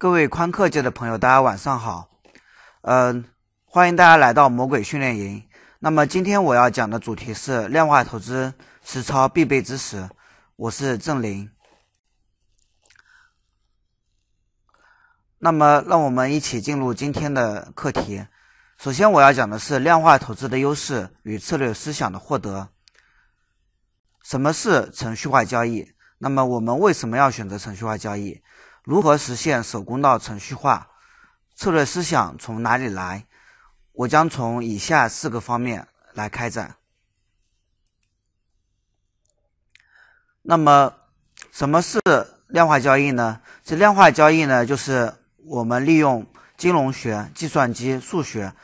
各位宽客界的朋友，大家晚上好，嗯，欢迎大家来到魔鬼训练营。那么今天我要讲的主题是量化投资实操必备知识，我是郑林。那么让我们一起进入今天的课题。首先我要讲的是量化投资的优势与策略思想的获得。什么是程序化交易？那么我们为什么要选择程序化交易？如何实现手工到程序化？策略思想从哪里来？我将从以下四个方面来开展。那么，什么是量化交易呢？这量化交易呢，就是我们利用金融学、计算机、数学，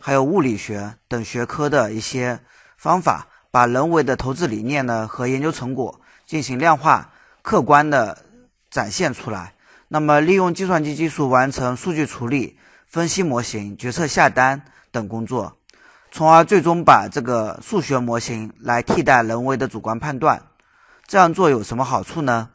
还有物理学等学科的一些方法，把人为的投资理念呢和研究成果进行量化，客观的。展现出来，那么利用计算机技术完成数据处理、分析模型、决策下单等工作，从而最终把这个数学模型来替代人为的主观判断。这样做有什么好处呢？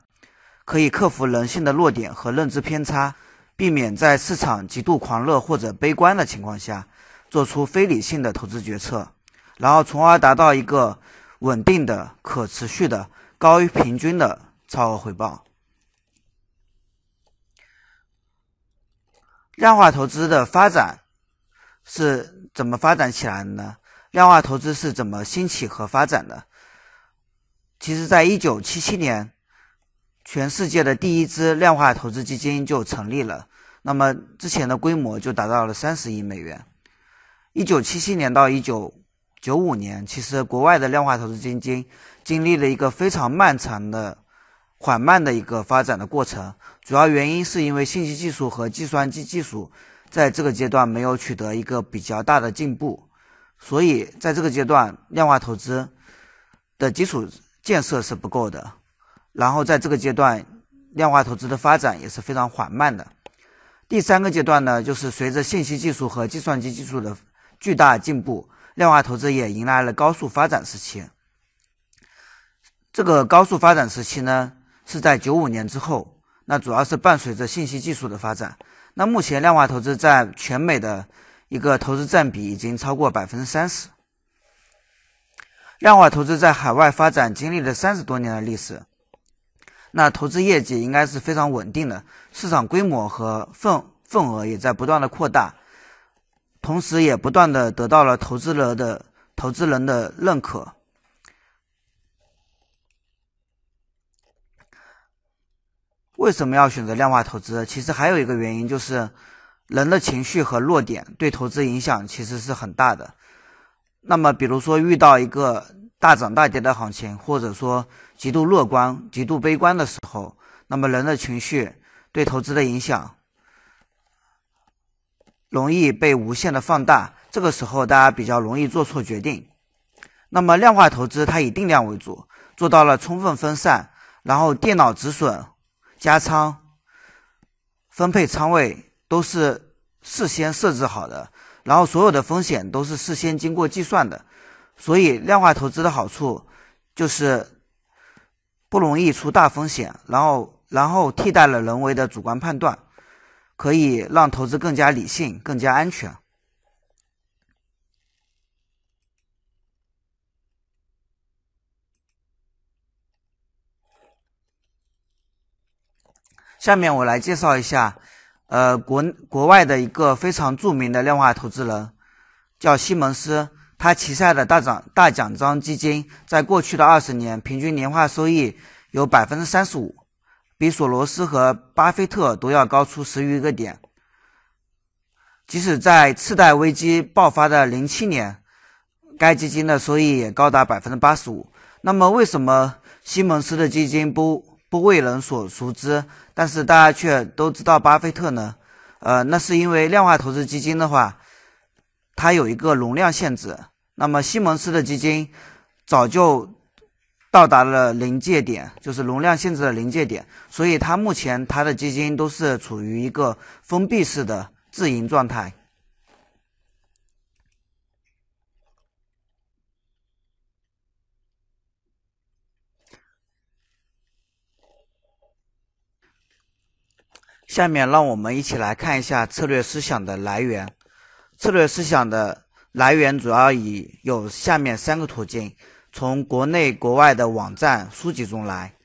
可以克服人性的弱点和认知偏差，避免在市场极度狂热或者悲观的情况下做出非理性的投资决策，然后从而达到一个稳定的、可持续的高于平均的超额回报。量化投资的发展是怎么发展起来的呢？量化投资是怎么兴起和发展的？其实，在一九七七年，全世界的第一支量化投资基金就成立了，那么之前的规模就达到了三十亿美元。一九七七年到一九九五年，其实国外的量化投资基金经历了一个非常漫长的。缓慢的一个发展的过程，主要原因是因为信息技术和计算机技术在这个阶段没有取得一个比较大的进步，所以在这个阶段，量化投资的基础建设是不够的。然后在这个阶段，量化投资的发展也是非常缓慢的。第三个阶段呢，就是随着信息技术和计算机技术的巨大进步，量化投资也迎来了高速发展时期。这个高速发展时期呢？是在九五年之后，那主要是伴随着信息技术的发展。那目前量化投资在全美的一个投资占比已经超过百分之三十。量化投资在海外发展经历了三十多年的历史，那投资业绩应该是非常稳定的，市场规模和份份额也在不断的扩大，同时也不断的得到了投资人的投资人的认可。为什么要选择量化投资？其实还有一个原因就是，人的情绪和弱点对投资影响其实是很大的。那么，比如说遇到一个大涨大跌的行情，或者说极度乐观、极度悲观的时候，那么人的情绪对投资的影响容易被无限的放大。这个时候，大家比较容易做错决定。那么，量化投资它以定量为主，做到了充分分散，然后电脑止损。加仓、分配仓位都是事先设置好的，然后所有的风险都是事先经过计算的，所以量化投资的好处就是不容易出大风险，然后然后替代了人为的主观判断，可以让投资更加理性、更加安全。下面我来介绍一下，呃，国国外的一个非常著名的量化投资人，叫西蒙斯。他旗下的大奖大奖章基金，在过去的二十年，平均年化收益有百分之三十五，比索罗斯和巴菲特都要高出十余个点。即使在次贷危机爆发的零七年，该基金的收益也高达百分之八十五。那么，为什么西蒙斯的基金不？不为人所熟知，但是大家却都知道巴菲特呢。呃，那是因为量化投资基金的话，它有一个容量限制。那么西蒙斯的基金早就到达了临界点，就是容量限制的临界点，所以它目前它的基金都是处于一个封闭式的自营状态。下面让我们一起来看一下策略思想的来源。策略思想的来源主要以有下面三个途径：从国内国外的网站书籍中来。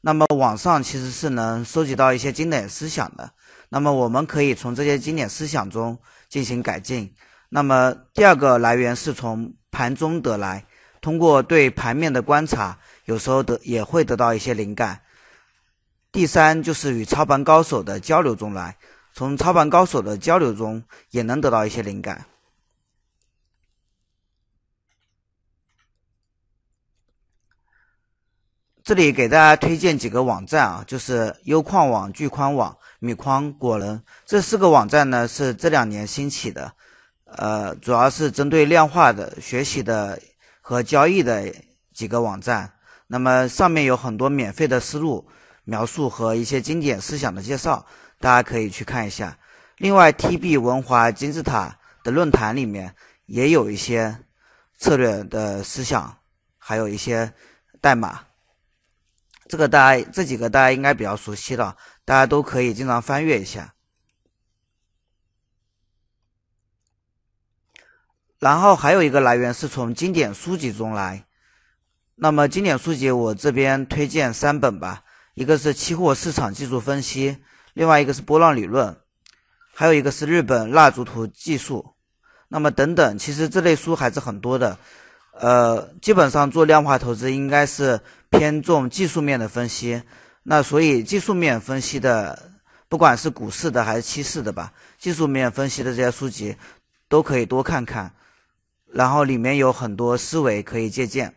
那么网上其实是能收集到一些经典思想的。那么我们可以从这些经典思想中进行改进。那么第二个来源是从盘中得来，通过对盘面的观察，有时候得也会得到一些灵感。第三就是与操盘高手的交流中来，从操盘高手的交流中也能得到一些灵感。这里给大家推荐几个网站啊，就是优矿网、巨宽网、米筐、果仁这四个网站呢，是这两年兴起的，呃，主要是针对量化的学习的和交易的几个网站。那么上面有很多免费的思路。描述和一些经典思想的介绍，大家可以去看一下。另外，T B 文华金字塔的论坛里面也有一些策略的思想，还有一些代码。这个大家这几个大家应该比较熟悉了，大家都可以经常翻阅一下。然后还有一个来源是从经典书籍中来，那么经典书籍我这边推荐三本吧。一个是期货市场技术分析，另外一个是波浪理论，还有一个是日本蜡烛图技术，那么等等，其实这类书还是很多的，呃，基本上做量化投资应该是偏重技术面的分析，那所以技术面分析的，不管是股市的还是期市的吧，技术面分析的这些书籍都可以多看看，然后里面有很多思维可以借鉴。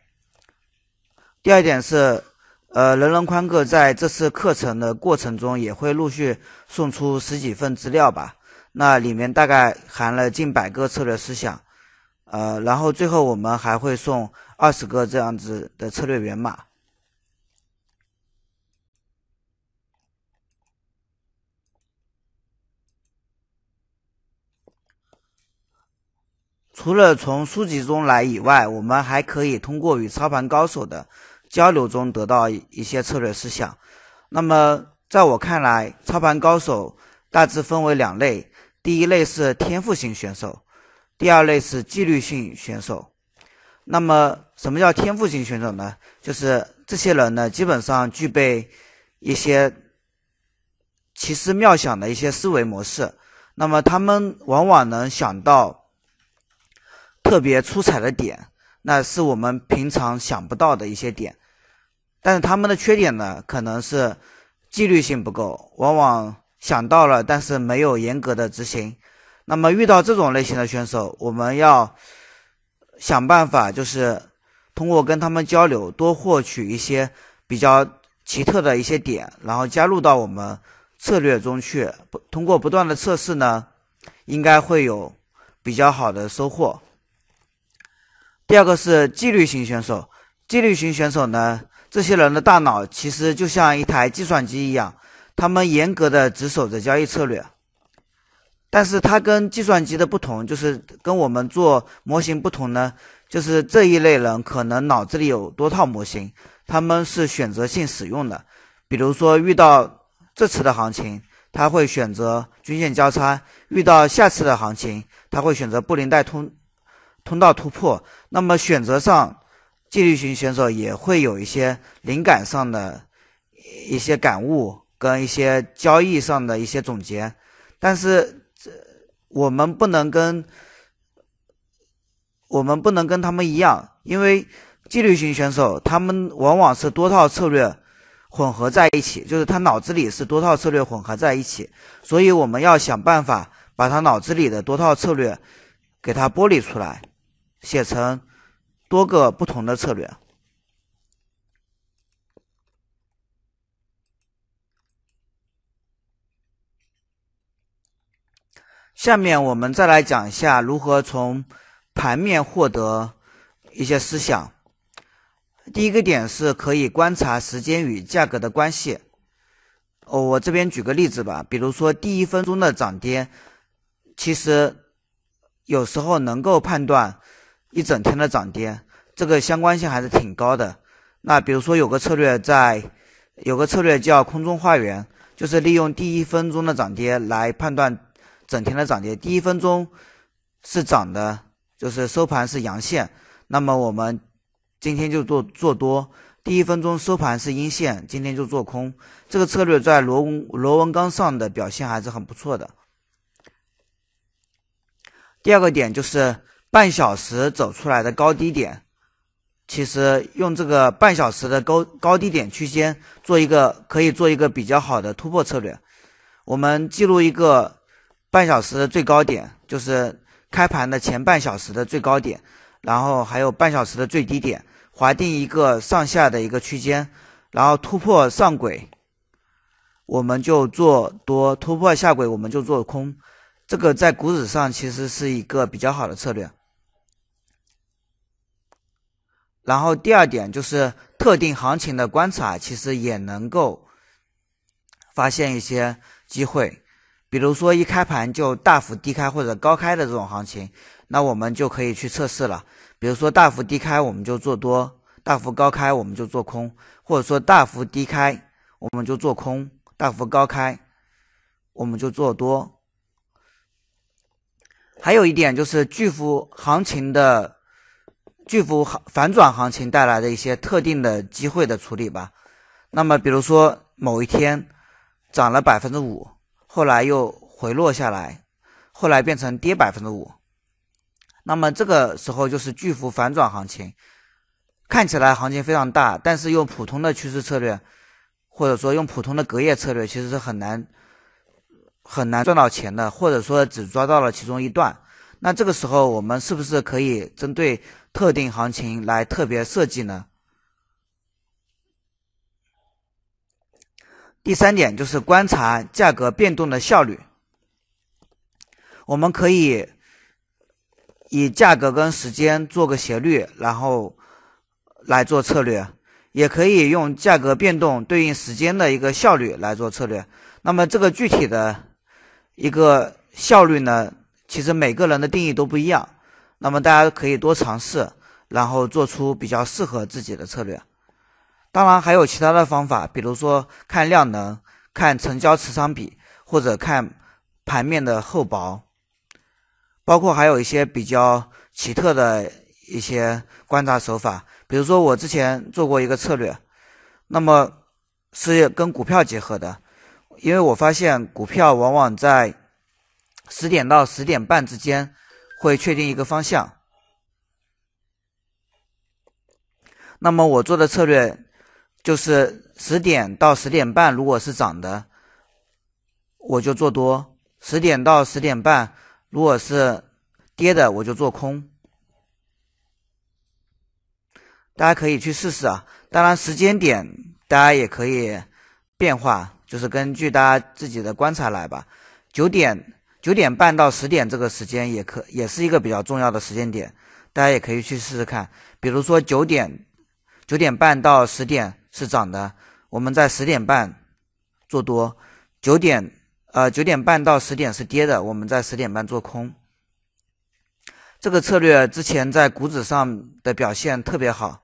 第二点是。呃，人人宽客在这次课程的过程中，也会陆续送出十几份资料吧。那里面大概含了近百个策略思想，呃，然后最后我们还会送二十个这样子的策略源码。除了从书籍中来以外，我们还可以通过与操盘高手的。交流中得到一些策略思想。那么，在我看来，操盘高手大致分为两类：第一类是天赋型选手，第二类是纪律性选手。那么，什么叫天赋型选手呢？就是这些人呢，基本上具备一些奇思妙想的一些思维模式。那么，他们往往能想到特别出彩的点，那是我们平常想不到的一些点。但是他们的缺点呢，可能是纪律性不够，往往想到了，但是没有严格的执行。那么遇到这种类型的选手，我们要想办法，就是通过跟他们交流，多获取一些比较奇特的一些点，然后加入到我们策略中去。通过不断的测试呢，应该会有比较好的收获。第二个是纪律型选手，纪律型选手呢。这些人的大脑其实就像一台计算机一样，他们严格的值守着交易策略。但是它跟计算机的不同，就是跟我们做模型不同呢，就是这一类人可能脑子里有多套模型，他们是选择性使用的。比如说遇到这次的行情，他会选择均线交叉；遇到下次的行情，他会选择布林带通通道突破。那么选择上。纪律型选手也会有一些灵感上的，一些感悟跟一些交易上的一些总结，但是这我们不能跟我们不能跟他们一样，因为纪律型选手他们往往是多套策略混合在一起，就是他脑子里是多套策略混合在一起，所以我们要想办法把他脑子里的多套策略给他剥离出来，写成。多个不同的策略。下面我们再来讲一下如何从盘面获得一些思想。第一个点是可以观察时间与价格的关系。哦，我这边举个例子吧，比如说第一分钟的涨跌，其实有时候能够判断。一整天的涨跌，这个相关性还是挺高的。那比如说有个策略，在有个策略叫“空中花园”，就是利用第一分钟的涨跌来判断整天的涨跌。第一分钟是涨的，就是收盘是阳线，那么我们今天就做做多。第一分钟收盘是阴线，今天就做空。这个策略在螺纹螺纹钢上的表现还是很不错的。第二个点就是。半小时走出来的高低点，其实用这个半小时的高高低点区间做一个，可以做一个比较好的突破策略。我们记录一个半小时的最高点，就是开盘的前半小时的最高点，然后还有半小时的最低点，划定一个上下的一个区间，然后突破上轨，我们就做多；突破下轨，我们就做空。这个在股指上其实是一个比较好的策略。然后第二点就是特定行情的观察，其实也能够发现一些机会，比如说一开盘就大幅低开或者高开的这种行情，那我们就可以去测试了。比如说大幅低开，我们就做多；大幅高开，我们就做空；或者说大幅低开，我们就做空；大幅高开，我们就做多。还有一点就是巨幅行情的。巨幅行反转行情带来的一些特定的机会的处理吧。那么，比如说某一天涨了百分之五，后来又回落下来，后来变成跌百分之五。那么这个时候就是巨幅反转行情，看起来行情非常大，但是用普通的趋势策略，或者说用普通的隔夜策略，其实是很难很难赚到钱的，或者说只抓到了其中一段。那这个时候我们是不是可以针对？特定行情来特别设计呢。第三点就是观察价格变动的效率，我们可以以价格跟时间做个斜率，然后来做策略，也可以用价格变动对应时间的一个效率来做策略。那么这个具体的一个效率呢，其实每个人的定义都不一样。那么大家可以多尝试，然后做出比较适合自己的策略。当然还有其他的方法，比如说看量能、看成交持仓比，或者看盘面的厚薄，包括还有一些比较奇特的一些观察手法。比如说我之前做过一个策略，那么是跟股票结合的，因为我发现股票往往在十点到十点半之间。会确定一个方向，那么我做的策略就是十点到十点半，如果是涨的，我就做多；十点到十点半，如果是跌的，我就做空。大家可以去试试啊，当然时间点大家也可以变化，就是根据大家自己的观察来吧。九点。九点半到十点这个时间也可，也是一个比较重要的时间点，大家也可以去试试看。比如说九点、九点半到十点是涨的，我们在十点半做多；九点，呃，九点半到十点是跌的，我们在十点半做空。这个策略之前在股指上的表现特别好。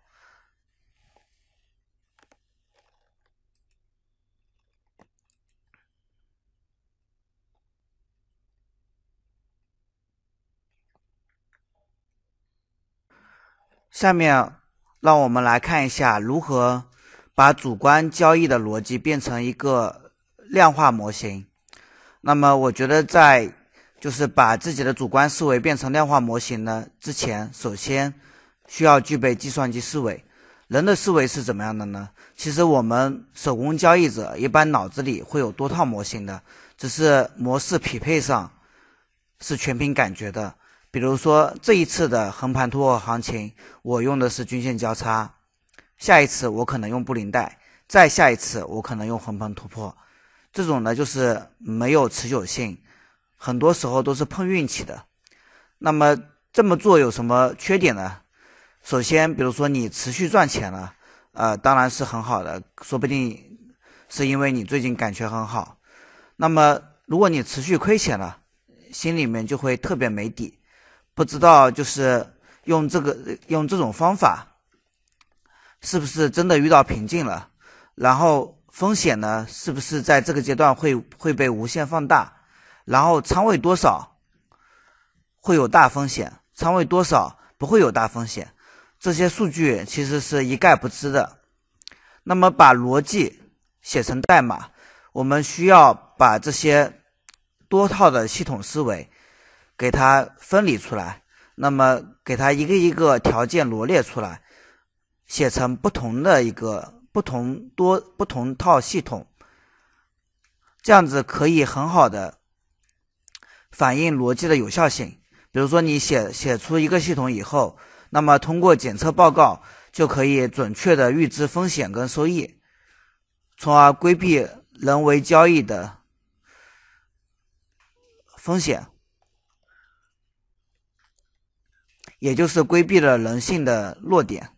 下面让我们来看一下如何把主观交易的逻辑变成一个量化模型。那么，我觉得在就是把自己的主观思维变成量化模型呢之前，首先需要具备计算机思维。人的思维是怎么样的呢？其实，我们手工交易者一般脑子里会有多套模型的，只是模式匹配上是全凭感觉的。比如说这一次的横盘突破行情，我用的是均线交叉，下一次我可能用布林带，再下一次我可能用横盘突破，这种呢就是没有持久性，很多时候都是碰运气的。那么这么做有什么缺点呢？首先，比如说你持续赚钱了，呃，当然是很好的，说不定是因为你最近感觉很好。那么如果你持续亏钱了，心里面就会特别没底。不知道就是用这个用这种方法，是不是真的遇到瓶颈了？然后风险呢？是不是在这个阶段会会被无限放大？然后仓位多少会有大风险？仓位多少不会有大风险？这些数据其实是一概不知的。那么把逻辑写成代码，我们需要把这些多套的系统思维。给它分离出来，那么给它一个一个条件罗列出来，写成不同的一个不同多不同套系统，这样子可以很好的反映逻辑的有效性。比如说你写写出一个系统以后，那么通过检测报告就可以准确的预知风险跟收益，从而规避人为交易的风险。也就是规避了人性的弱点。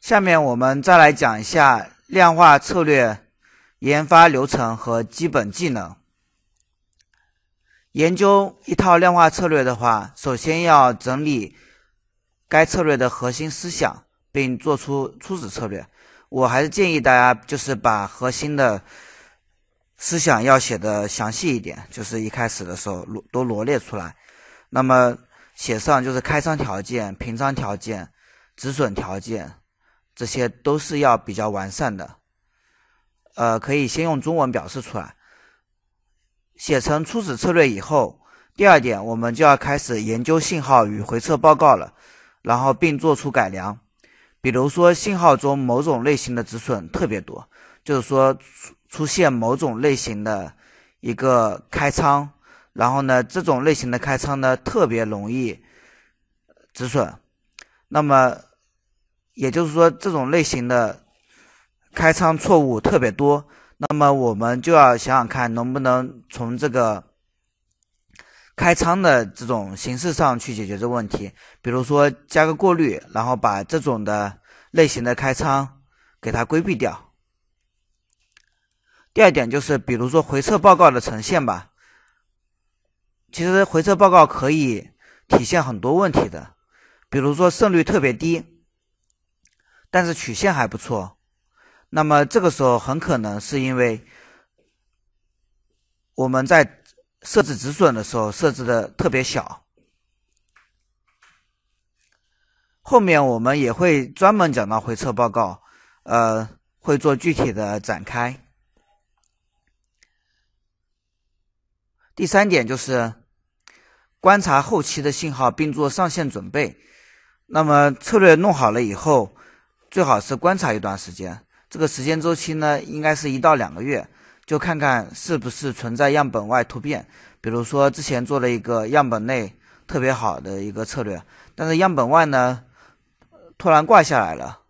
下面我们再来讲一下量化策略研发流程和基本技能。研究一套量化策略的话，首先要整理。该策略的核心思想，并做出初始策略。我还是建议大家就是把核心的思想要写的详细一点，就是一开始的时候罗都罗列出来。那么写上就是开仓条件、平仓条件、止损条件，这些都是要比较完善的。呃，可以先用中文表示出来，写成初始策略以后，第二点我们就要开始研究信号与回撤报告了。然后并做出改良，比如说信号中某种类型的止损特别多，就是说出现某种类型的，一个开仓，然后呢这种类型的开仓呢特别容易止损，那么也就是说这种类型的开仓错误特别多，那么我们就要想想看能不能从这个。开仓的这种形式上去解决这个问题，比如说加个过滤，然后把这种的类型的开仓给它规避掉。第二点就是，比如说回撤报告的呈现吧，其实回撤报告可以体现很多问题的，比如说胜率特别低，但是曲线还不错，那么这个时候很可能是因为我们在。设置止损的时候设置的特别小，后面我们也会专门讲到回撤报告，呃，会做具体的展开。第三点就是观察后期的信号并做上线准备。那么策略弄好了以后，最好是观察一段时间，这个时间周期呢，应该是一到两个月。就看看是不是存在样本外突变，比如说之前做了一个样本内特别好的一个策略，但是样本外呢突然挂下来了。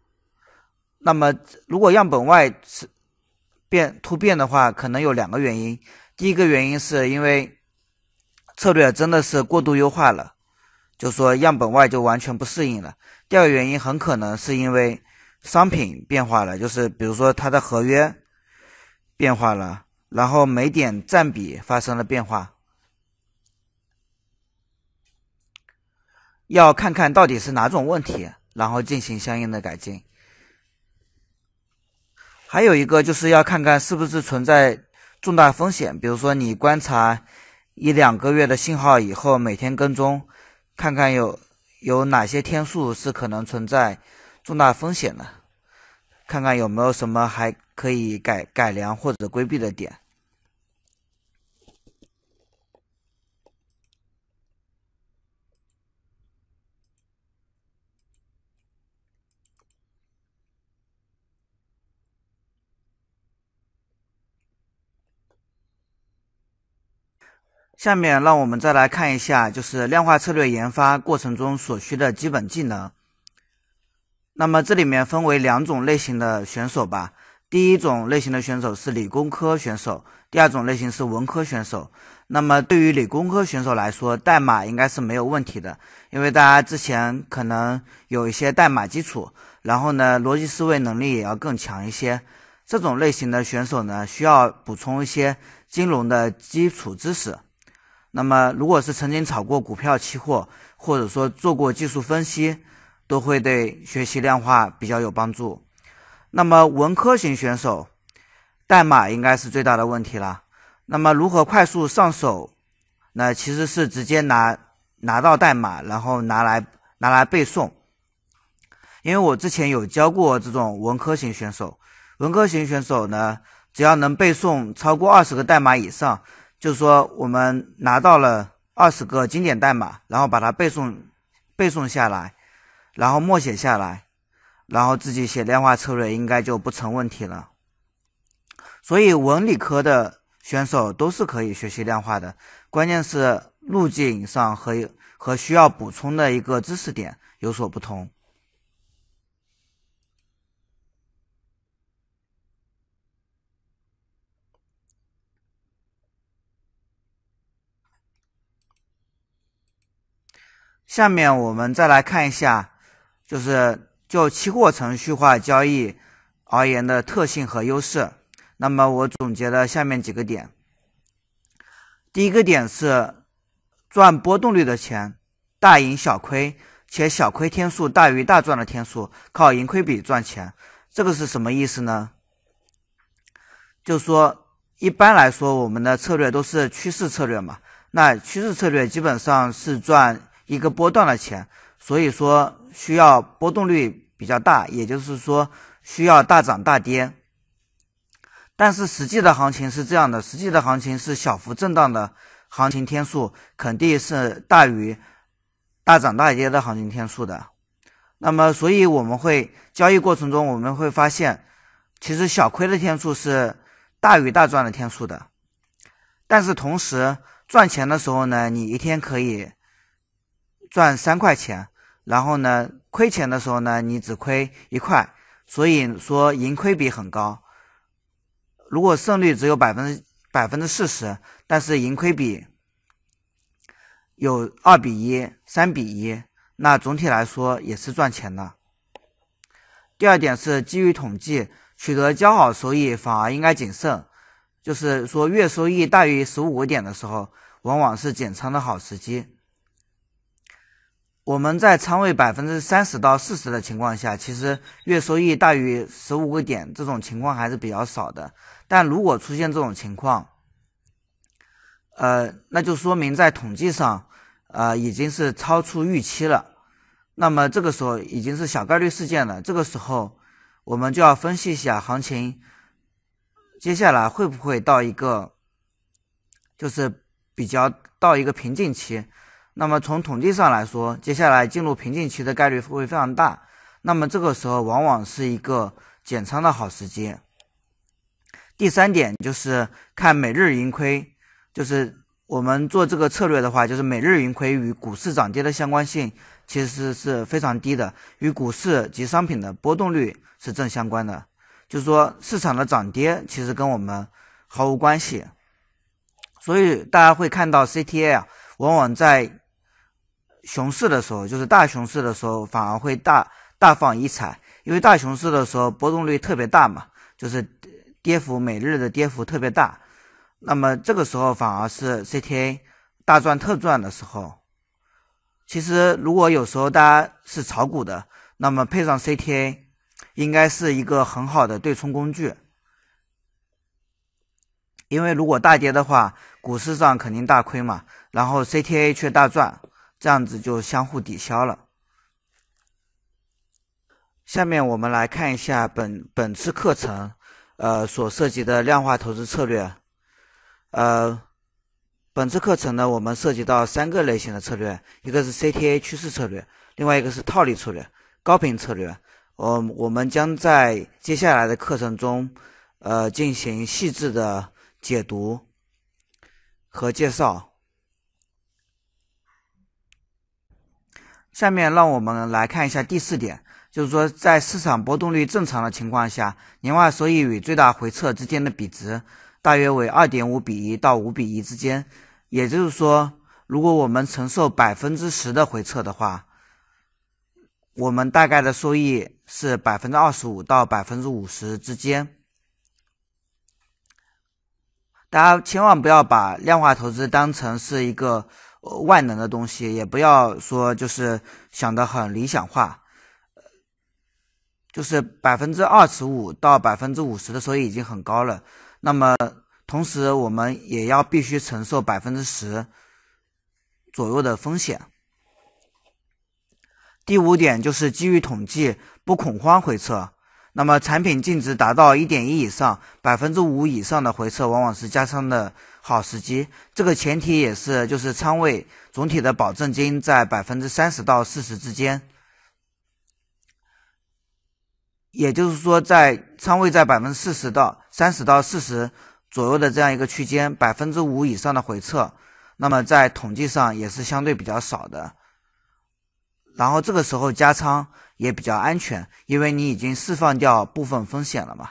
那么如果样本外是变突变的话，可能有两个原因。第一个原因是因为策略真的是过度优化了，就说样本外就完全不适应了。第二个原因很可能是因为商品变化了，就是比如说它的合约。变化了，然后每点占比发生了变化，要看看到底是哪种问题，然后进行相应的改进。还有一个就是要看看是不是存在重大风险，比如说你观察一两个月的信号以后，每天跟踪，看看有有哪些天数是可能存在重大风险的，看看有没有什么还。可以改改良或者规避的点。下面让我们再来看一下，就是量化策略研发过程中所需的基本技能。那么这里面分为两种类型的选手吧。第一种类型的选手是理工科选手，第二种类型是文科选手。那么对于理工科选手来说，代码应该是没有问题的，因为大家之前可能有一些代码基础，然后呢，逻辑思维能力也要更强一些。这种类型的选手呢，需要补充一些金融的基础知识。那么如果是曾经炒过股票、期货，或者说做过技术分析，都会对学习量化比较有帮助。那么文科型选手，代码应该是最大的问题了。那么如何快速上手？那其实是直接拿拿到代码，然后拿来拿来背诵。因为我之前有教过这种文科型选手，文科型选手呢，只要能背诵超过二十个代码以上，就是说我们拿到了二十个经典代码，然后把它背诵背诵下来，然后默写下来。然后自己写量化策略，应该就不成问题了。所以文理科的选手都是可以学习量化的，关键是路径上和和需要补充的一个知识点有所不同。下面我们再来看一下，就是。就期货程序化交易而言的特性和优势，那么我总结了下面几个点。第一个点是赚波动率的钱，大盈小亏，且小亏天数大于大赚的天数，靠盈亏比赚钱。这个是什么意思呢？就说，一般来说，我们的策略都是趋势策略嘛。那趋势策略基本上是赚一个波段的钱，所以说。需要波动率比较大，也就是说需要大涨大跌。但是实际的行情是这样的：实际的行情是小幅震荡的行情天数肯定是大于大涨大跌的行情天数的。那么，所以我们会交易过程中我们会发现，其实小亏的天数是大于大赚的天数的。但是同时赚钱的时候呢，你一天可以赚三块钱。然后呢，亏钱的时候呢，你只亏一块，所以说盈亏比很高。如果胜率只有百分之百分之四十，但是盈亏比有二比一、三比一，那总体来说也是赚钱的。第二点是基于统计，取得较好收益反而应该谨慎，就是说月收益大于十五个点的时候，往往是减仓的好时机。我们在仓位百分之三十到四十的情况下，其实月收益大于十五个点这种情况还是比较少的。但如果出现这种情况，呃，那就说明在统计上，呃，已经是超出预期了。那么这个时候已经是小概率事件了。这个时候，我们就要分析一下行情，接下来会不会到一个，就是比较到一个瓶颈期。那么从统计上来说，接下来进入瓶颈期的概率会非常大。那么这个时候往往是一个减仓的好时机。第三点就是看每日盈亏，就是我们做这个策略的话，就是每日盈亏与股市涨跌的相关性其实是非常低的，与股市及商品的波动率是正相关的。就是说市场的涨跌其实跟我们毫无关系。所以大家会看到 CTA 啊，往往在熊市的时候，就是大熊市的时候，反而会大大放异彩，因为大熊市的时候波动率特别大嘛，就是跌幅每日的跌幅特别大，那么这个时候反而是 CTA 大赚特赚的时候。其实如果有时候大家是炒股的，那么配上 CTA 应该是一个很好的对冲工具，因为如果大跌的话，股市上肯定大亏嘛，然后 CTA 却大赚。这样子就相互抵消了。下面我们来看一下本本次课程，呃，所涉及的量化投资策略。呃，本次课程呢，我们涉及到三个类型的策略，一个是 CTA 趋势策略，另外一个是套利策略、高频策略。我我们将在接下来的课程中，呃，进行细致的解读和介绍。下面让我们来看一下第四点，就是说，在市场波动率正常的情况下，年化收益与最大回撤之间的比值大约为二点五比一到五比一之间。也就是说，如果我们承受百分之十的回撤的话，我们大概的收益是百分之二十五到百分之五十之间。大家千万不要把量化投资当成是一个。万能的东西也不要说，就是想的很理想化，就是百分之二十五到百分之五十的收益已经很高了。那么，同时我们也要必须承受百分之十左右的风险。第五点就是基于统计不恐慌回撤。那么产品净值达到一点一以上，百分之五以上的回撤往往是加仓的。好时机，这个前提也是，就是仓位总体的保证金在百分之三十到四十之间，也就是说，在仓位在百分之四十到三十到四十左右的这样一个区间，百分之五以上的回撤，那么在统计上也是相对比较少的。然后这个时候加仓也比较安全，因为你已经释放掉部分风险了嘛。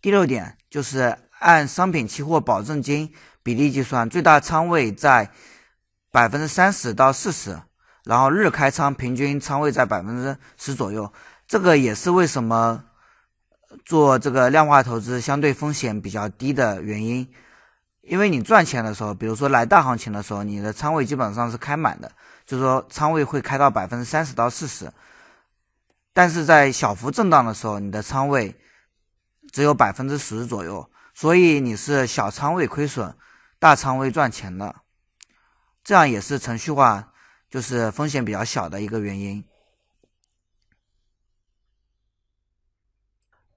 第六点就是。按商品期货保证金比例计算，最大仓位在百分之三十到四十，然后日开仓平均仓位在百分之十左右。这个也是为什么做这个量化投资相对风险比较低的原因。因为你赚钱的时候，比如说来大行情的时候，你的仓位基本上是开满的，就是说仓位会开到百分之三十到四十。但是在小幅震荡的时候，你的仓位只有百分之十左右。所以你是小仓位亏损，大仓位赚钱的，这样也是程序化，就是风险比较小的一个原因。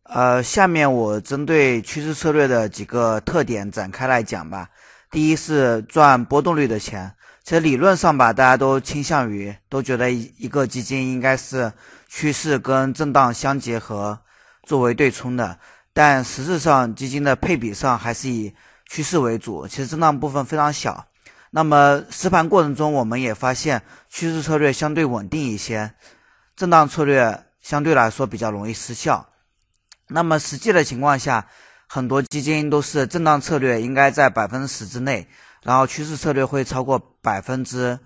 呃，下面我针对趋势策略的几个特点展开来讲吧。第一是赚波动率的钱，其实理论上吧，大家都倾向于，都觉得一个基金应该是趋势跟震荡相结合，作为对冲的。但实质上，基金的配比上还是以趋势为主，其实震荡部分非常小。那么实盘过程中，我们也发现趋势策略相对稳定一些，震荡策略相对来说比较容易失效。那么实际的情况下，很多基金都是震荡策略应该在百分之十之内，然后趋势策略会超过百分之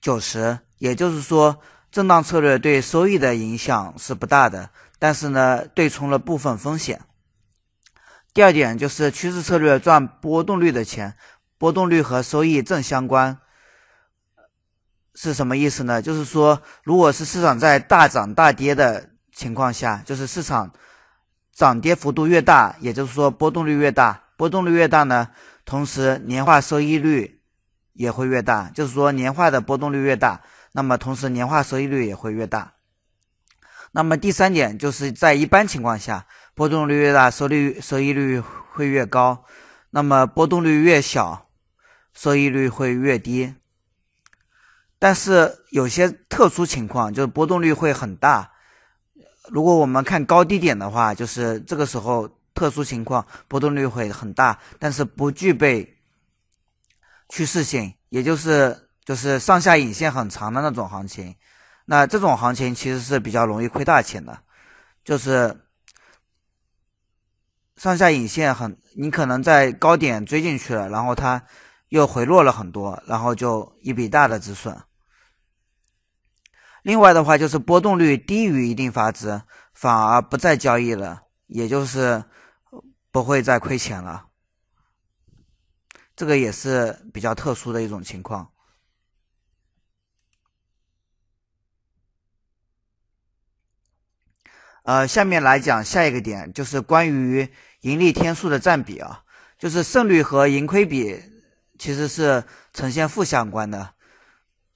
九十，也就是说，震荡策略对收益的影响是不大的。但是呢，对冲了部分风险。第二点就是趋势策略赚波动率的钱，波动率和收益正相关，是什么意思呢？就是说，如果是市场在大涨大跌的情况下，就是市场涨跌幅度越大，也就是说波动率越大，波动率越大呢，同时年化收益率也会越大。就是说，年化的波动率越大，那么同时年化收益率也会越大。那么第三点就是在一般情况下，波动率越大，收率收益率会越高；那么波动率越小，收益率会越低。但是有些特殊情况，就是波动率会很大。如果我们看高低点的话，就是这个时候特殊情况波动率会很大，但是不具备趋势性，也就是就是上下影线很长的那种行情。那这种行情其实是比较容易亏大钱的，就是上下影线很，你可能在高点追进去了，然后它又回落了很多，然后就一笔大的止损。另外的话就是波动率低于一定阀值，反而不再交易了，也就是不会再亏钱了。这个也是比较特殊的一种情况。呃，下面来讲下一个点，就是关于盈利天数的占比啊，就是胜率和盈亏比其实是呈现负相关的，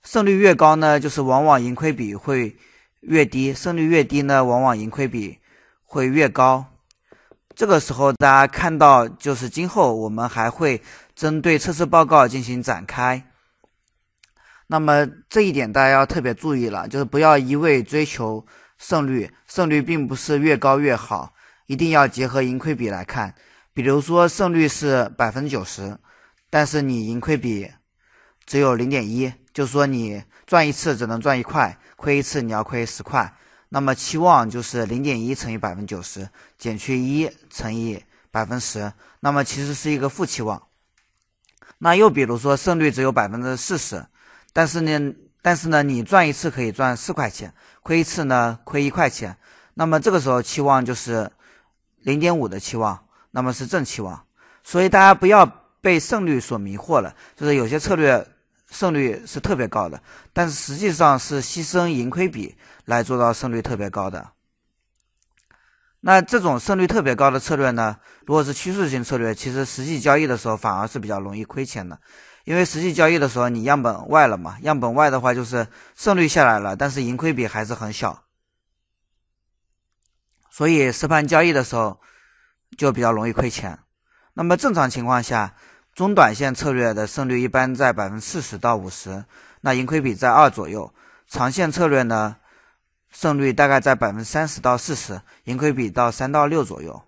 胜率越高呢，就是往往盈亏比会越低；胜率越低呢，往往盈亏比会越高。这个时候大家看到，就是今后我们还会针对测试报告进行展开。那么这一点大家要特别注意了，就是不要一味追求。胜率胜率并不是越高越好，一定要结合盈亏比来看。比如说胜率是百分之九十，但是你盈亏比只有零点一，就说你赚一次只能赚一块，亏一次你要亏十块，那么期望就是零点一乘以百分之九十减去一乘以百分十，那么其实是一个负期望。那又比如说胜率只有百分之四十，但是呢，但是呢，你赚一次可以赚四块钱。亏一次呢，亏一块钱，那么这个时候期望就是零点五的期望，那么是正期望，所以大家不要被胜率所迷惑了，就是有些策略胜率是特别高的，但是实际上是牺牲盈亏比来做到胜率特别高的。那这种胜率特别高的策略呢，如果是趋势型策略，其实实际交易的时候反而是比较容易亏钱的，因为实际交易的时候你样本外了嘛，样本外的话就是胜率下来了，但是盈亏比还是很小，所以实盘交易的时候就比较容易亏钱。那么正常情况下，中短线策略的胜率一般在百分之四十到五十，那盈亏比在二左右，长线策略呢？胜率大概在百分之三十到四十，盈亏比到三到六左右。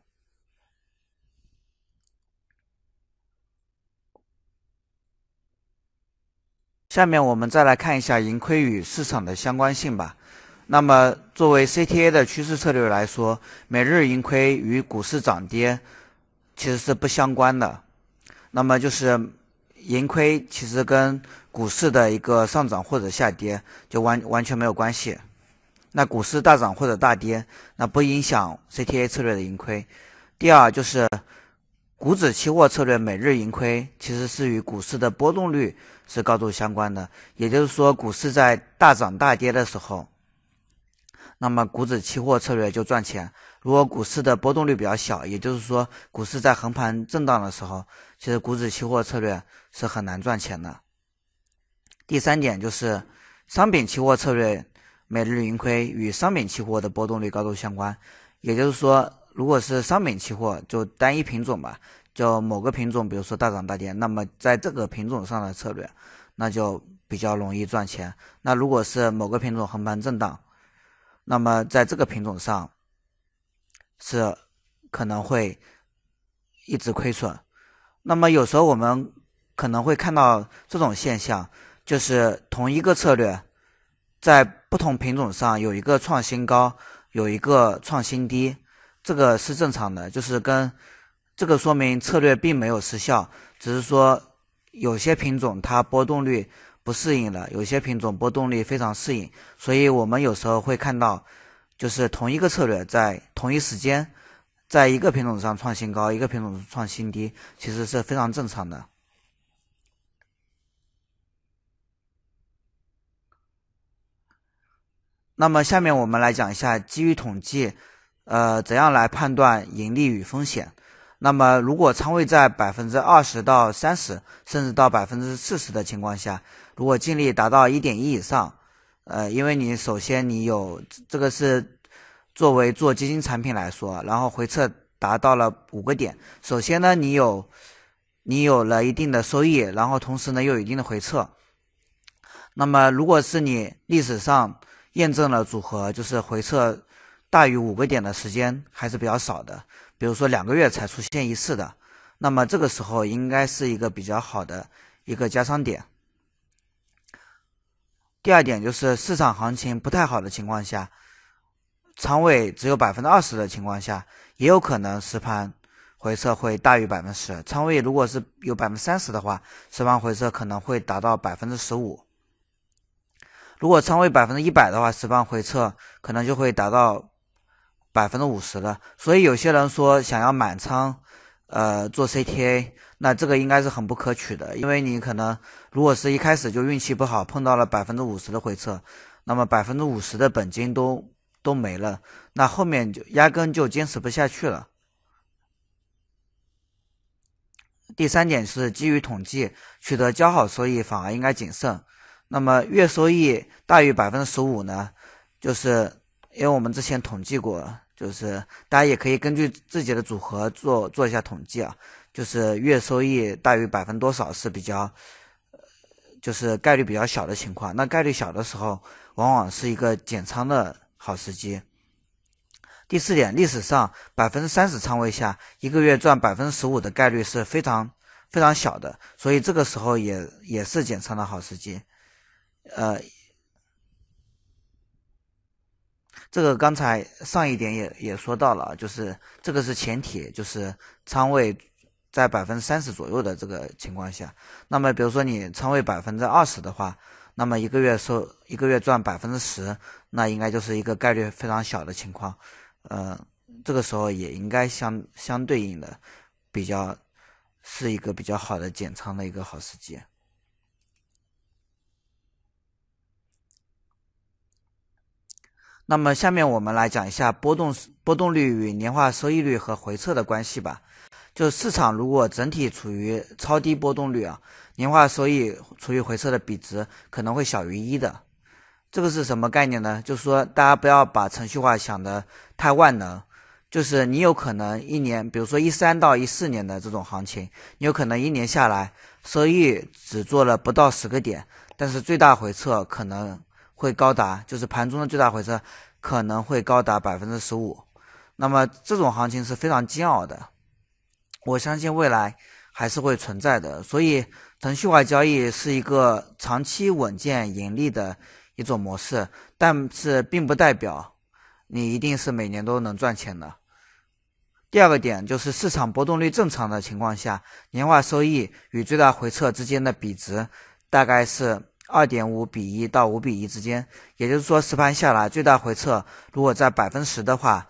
下面我们再来看一下盈亏与市场的相关性吧。那么，作为 CTA 的趋势策略来说，每日盈亏与股市涨跌其实是不相关的。那么，就是盈亏其实跟股市的一个上涨或者下跌就完完全没有关系。那股市大涨或者大跌，那不影响 CTA 策略的盈亏。第二就是股指期货策略每日盈亏其实是与股市的波动率是高度相关的。也就是说，股市在大涨大跌的时候，那么股指期货策略就赚钱；如果股市的波动率比较小，也就是说股市在横盘震荡的时候，其实股指期货策略是很难赚钱的。第三点就是商品期货策略。每日盈亏与商品期货的波动率高度相关，也就是说，如果是商品期货，就单一品种吧，就某个品种，比如说大涨大跌，那么在这个品种上的策略，那就比较容易赚钱。那如果是某个品种横盘震荡，那么在这个品种上，是可能会一直亏损。那么有时候我们可能会看到这种现象，就是同一个策略。在不同品种上有一个创新高，有一个创新低，这个是正常的，就是跟这个说明策略并没有失效，只是说有些品种它波动率不适应了，有些品种波动率非常适应，所以我们有时候会看到，就是同一个策略在同一时间，在一个品种上创新高，一个品种创新低，其实是非常正常的。那么下面我们来讲一下基于统计，呃，怎样来判断盈利与风险。那么如果仓位在百分之二十到三十，甚至到百分之四十的情况下，如果净利达到一点一以上，呃，因为你首先你有这个是作为做基金产品来说，然后回撤达到了五个点。首先呢，你有你有了一定的收益，然后同时呢又有一定的回撤。那么如果是你历史上验证了组合就是回撤大于五个点的时间还是比较少的，比如说两个月才出现一次的，那么这个时候应该是一个比较好的一个加仓点。第二点就是市场行情不太好的情况下，仓位只有百分之二十的情况下，也有可能实盘回撤会大于百分之十。仓位如果是有百分之三十的话，实盘回撤可能会达到百分之十五。如果仓位百分之一百的话，十磅回撤可能就会达到百分之五十了。所以有些人说想要满仓，呃，做 CTA，那这个应该是很不可取的，因为你可能如果是一开始就运气不好碰到了百分之五十的回撤，那么百分之五十的本金都都没了，那后面就压根就坚持不下去了。第三点是基于统计取得较好收益，反而应该谨慎。那么月收益大于百分之十五呢？就是因为我们之前统计过，就是大家也可以根据自己的组合做做一下统计啊。就是月收益大于百分多少是比较，就是概率比较小的情况。那概率小的时候，往往是一个减仓的好时机。第四点，历史上百分之三十仓位下，一个月赚百分之十五的概率是非常非常小的，所以这个时候也也是减仓的好时机。呃，这个刚才上一点也也说到了，就是这个是前提，就是仓位在百分之三十左右的这个情况下，那么比如说你仓位百分之二十的话，那么一个月收一个月赚百分之十，那应该就是一个概率非常小的情况，呃，这个时候也应该相相对应的比较是一个比较好的减仓的一个好时机。那么下面我们来讲一下波动波动率与年化收益率和回撤的关系吧。就市场如果整体处于超低波动率啊，年化收益处于回撤的比值可能会小于一的。这个是什么概念呢？就是说大家不要把程序化想的太万能，就是你有可能一年，比如说一三到一四年的这种行情，你有可能一年下来收益只做了不到十个点，但是最大回撤可能。会高达，就是盘中的最大回撤可能会高达百分之十五，那么这种行情是非常煎熬的。我相信未来还是会存在的，所以程序化交易是一个长期稳健盈利的一种模式，但是并不代表你一定是每年都能赚钱的。第二个点就是市场波动率正常的情况下，年化收益与最大回撤之间的比值大概是。二点五比一到五比一之间，也就是说，实盘下来最大回撤如果在百分十的话，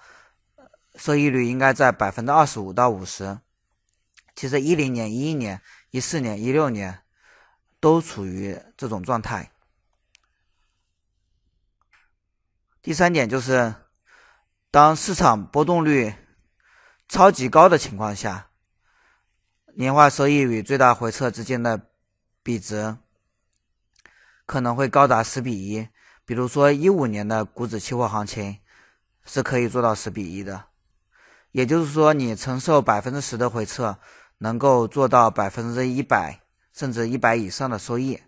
收益率应该在百分之二十五到五十。其实一零年、一一年、一四年、一六年都处于这种状态。第三点就是，当市场波动率超级高的情况下，年化收益与最大回撤之间的比值。可能会高达十比一，比如说一五年的股指期货行情是可以做到十比一的，也就是说你承受百分之十的回撤，能够做到百分之一百甚至一百以上的收益。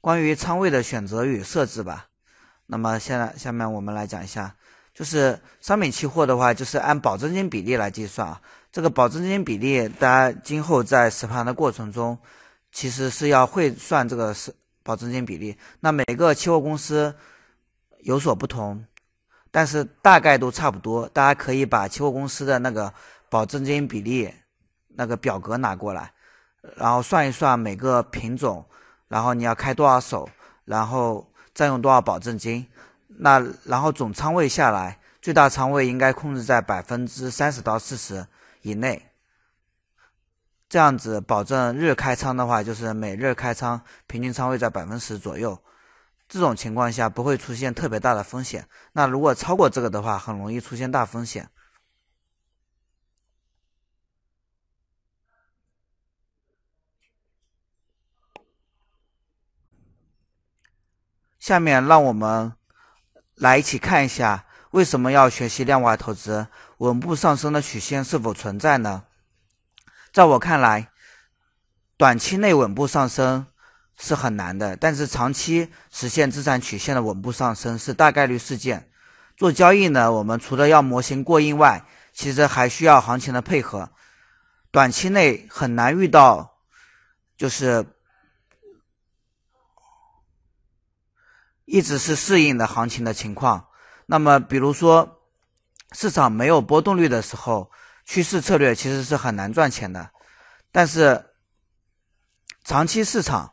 关于仓位的选择与设置吧，那么现在下面我们来讲一下。就是商品期货的话，就是按保证金比例来计算啊。这个保证金比例，大家今后在实盘的过程中，其实是要会算这个是保证金比例。那每个期货公司有所不同，但是大概都差不多。大家可以把期货公司的那个保证金比例那个表格拿过来，然后算一算每个品种，然后你要开多少手，然后占用多少保证金。那然后总仓位下来，最大仓位应该控制在百分之三十到四十以内，这样子保证日开仓的话，就是每日开仓平均仓位在百分之十左右，这种情况下不会出现特别大的风险。那如果超过这个的话，很容易出现大风险。下面让我们。来一起看一下，为什么要学习量化投资？稳步上升的曲线是否存在呢？在我看来，短期内稳步上升是很难的，但是长期实现资产曲线的稳步上升是大概率事件。做交易呢，我们除了要模型过硬外，其实还需要行情的配合。短期内很难遇到，就是。一直是适应的行情的情况。那么，比如说市场没有波动率的时候，趋势策略其实是很难赚钱的。但是长期市场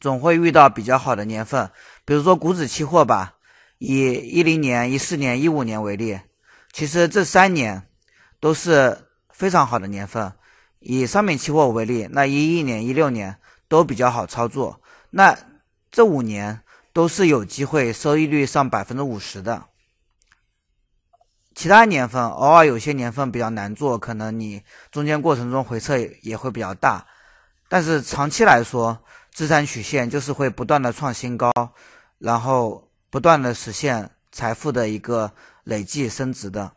总会遇到比较好的年份，比如说股指期货吧，以一零年、一四年、一五年为例，其实这三年都是非常好的年份。以商品期货为例，那一一年、一六年都比较好操作。那这五年。都是有机会收益率上百分之五十的，其他年份偶尔有些年份比较难做，可能你中间过程中回撤也会比较大，但是长期来说，资产曲线就是会不断的创新高，然后不断的实现财富的一个累计升值的。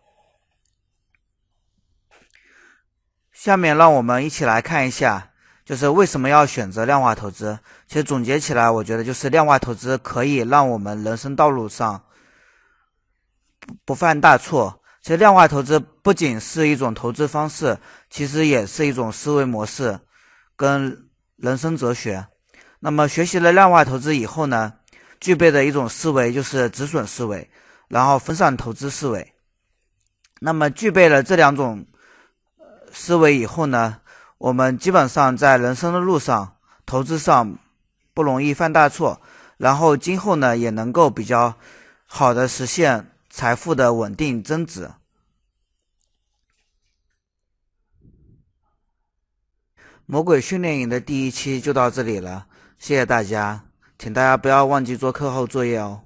下面让我们一起来看一下。就是为什么要选择量化投资？其实总结起来，我觉得就是量化投资可以让我们人生道路上不犯大错。其实量化投资不仅是一种投资方式，其实也是一种思维模式，跟人生哲学。那么学习了量化投资以后呢，具备的一种思维就是止损思维，然后分散投资思维。那么具备了这两种思维以后呢？我们基本上在人生的路上，投资上不容易犯大错，然后今后呢也能够比较好的实现财富的稳定增值。魔鬼训练营的第一期就到这里了，谢谢大家，请大家不要忘记做课后作业哦。